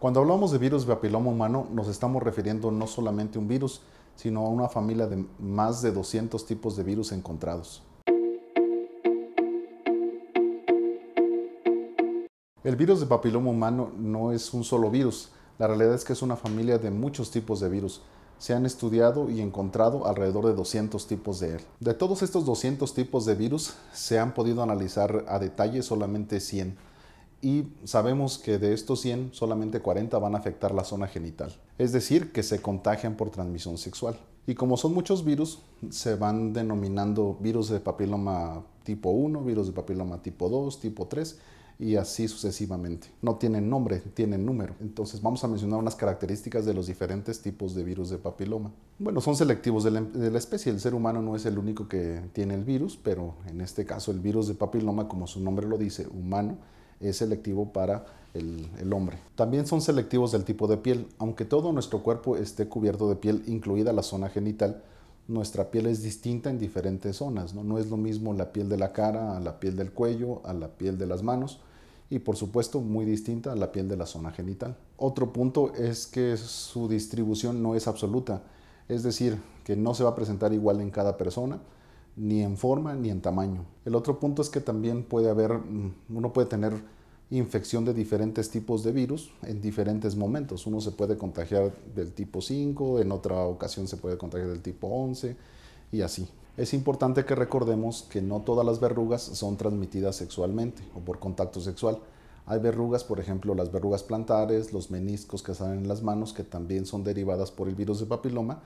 Cuando hablamos de virus de papiloma humano, nos estamos refiriendo no solamente a un virus, sino a una familia de más de 200 tipos de virus encontrados. El virus de papiloma humano no es un solo virus, la realidad es que es una familia de muchos tipos de virus. Se han estudiado y encontrado alrededor de 200 tipos de él. De todos estos 200 tipos de virus, se han podido analizar a detalle solamente 100 y sabemos que de estos 100, solamente 40 van a afectar la zona genital, es decir, que se contagian por transmisión sexual. Y como son muchos virus, se van denominando virus de papiloma tipo 1, virus de papiloma tipo 2, tipo 3 y así sucesivamente. No tienen nombre, tienen número. Entonces vamos a mencionar unas características de los diferentes tipos de virus de papiloma. Bueno, son selectivos em, de la, especie. El ser humano no es el único que tiene el virus, pero en este caso el virus de papiloma, como su nombre lo dice, humano, es selectivo para el, hombre. También son selectivos del tipo de piel. Aunque todo nuestro cuerpo esté cubierto de piel, incluida la zona genital, nuestra piel es distinta en diferentes zonas. ¿no? no es lo mismo la piel de la cara a la piel del cuello, a la piel de las manos y por supuesto muy distinta a la piel de la zona genital. Otro punto es que su distribución no es absoluta, es decir, que no se va a presentar igual en cada persona ni en forma ni en tamaño. El otro punto es que también puede haber, mm, uno puede tener infección de diferentes tipos de virus en diferentes momentos. Uno se puede contagiar del tipo 5, en otra ocasión se puede contagiar del tipo 11 y así. Es importante que recordemos que no todas las verrugas son transmitidas sexualmente o por contacto sexual. Hay verrugas, por ejemplo, las verrugas plantares, los meniscos que salen en las manos, que también son derivadas por el virus de papiloma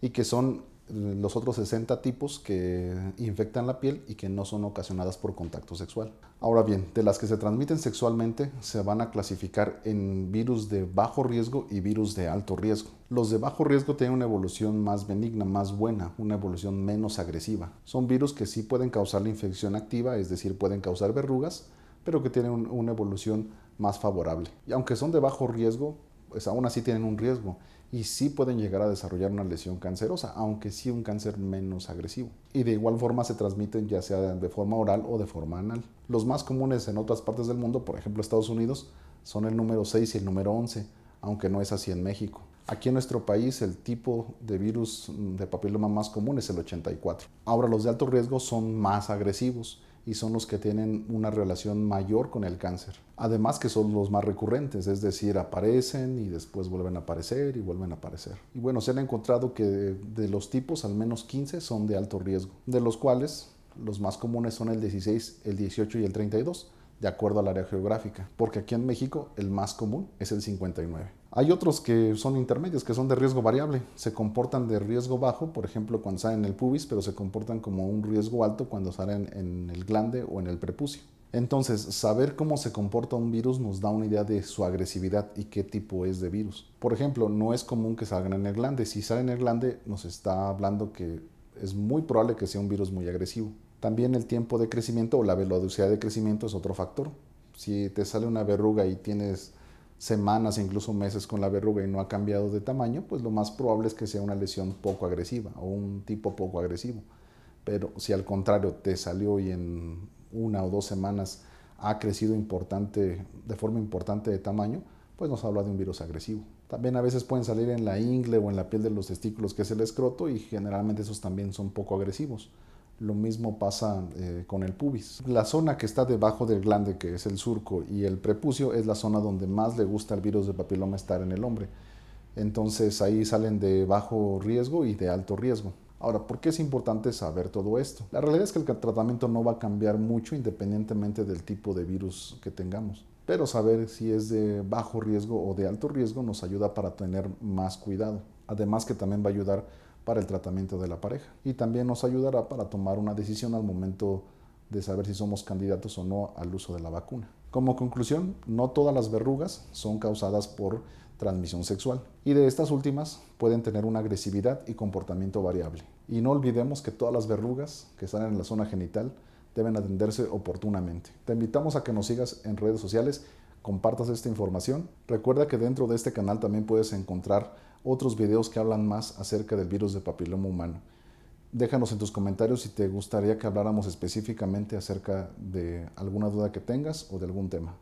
y que son eh, los otros 60 tipos que infectan la piel y que no son ocasionadas por contacto sexual. Ahora bien, de las que se transmiten sexualmente se van a clasificar en virus de bajo riesgo y virus de alto riesgo. Los de bajo riesgo tienen una evolución más benigna, más buena, una evolución menos agresiva. Son virus que sí pueden causar la infección activa, es decir, pueden causar verrugas, pero que tienen una evolución más favorable. Y aunque son de bajo riesgo, pues aún así tienen un riesgo y sí pueden llegar a desarrollar una lesión cancerosa, aunque sí un cáncer menos agresivo. Y de igual forma se transmiten ya sea de forma oral o de forma anal. Los más comunes en otras partes del mundo, por ejemplo Estados Unidos, son el número 6 y el número 11, aunque no es así en México. Aquí en nuestro país el tipo de virus de papiloma más común es el 84. Ahora los de alto riesgo son más agresivos y son los que tienen una relación mayor con el cáncer. Además que son los más recurrentes, es decir, aparecen y después vuelven a aparecer y vuelven a aparecer. Y bueno, se han encontrado que de los tipos al menos 15 son de alto riesgo, de los cuales los más comunes son el 16, el 18 y el 32, de acuerdo al área geográfica, porque aquí en México el más común es el 59. Hay otros que son intermedios, que son de riesgo variable. Se comportan de riesgo bajo, por ejemplo, cuando salen en el pubis, pero se comportan como un riesgo alto cuando salen en el glande o en el prepucio. Entonces, saber cómo se comporta un virus nos da una idea de su agresividad y qué tipo es de virus. Por ejemplo, no es común que salgan en el glande. Si salen en el glande, nos está hablando que es muy probable que sea un virus muy agresivo. También el tiempo de crecimiento o la velocidad de crecimiento es otro factor. Si te sale una verruga y tienes semanas, e incluso meses con la verruga y no ha cambiado de tamaño, pues lo más probable es que sea una lesión poco agresiva o un tipo poco agresivo. Pero si al contrario te salió y en una o dos semanas ha crecido de forma importante de tamaño, pues nos habla de un virus agresivo. También a veces pueden salir en la ingle o en la piel de los testículos, que es el escroto, y generalmente esos también son poco agresivos. Lo mismo pasa eh, con el pubis. La zona que está debajo del glande, que es el surco, y el prepucio es la zona donde más le gusta el virus de papiloma estar en el hombre. Entonces ahí salen de bajo riesgo y de alto riesgo. Ahora, ¿por qué es importante saber todo esto? La realidad es que el tratamiento no va a cambiar mucho independientemente del tipo de virus que tengamos. Pero saber si es de bajo riesgo o de alto riesgo nos ayuda para tener más cuidado. Además que también va a ayudar para el tratamiento de la pareja y también nos ayudará para tomar una decisión al momento de saber si somos candidatos o no al uso de la vacuna. Como conclusión, no todas las verrugas son causadas por transmisión sexual y de estas últimas pueden tener una agresividad y comportamiento variable. Y no olvidemos que todas las verrugas que están en la zona genital deben atenderse oportunamente. Te invitamos a que nos sigas en redes sociales compartas esta información. Recuerda que dentro de este canal también puedes encontrar otros videos que hablan más acerca del virus de papiloma humano. Déjanos en tus comentarios si te gustaría que habláramos específicamente acerca de alguna duda que tengas o de algún tema.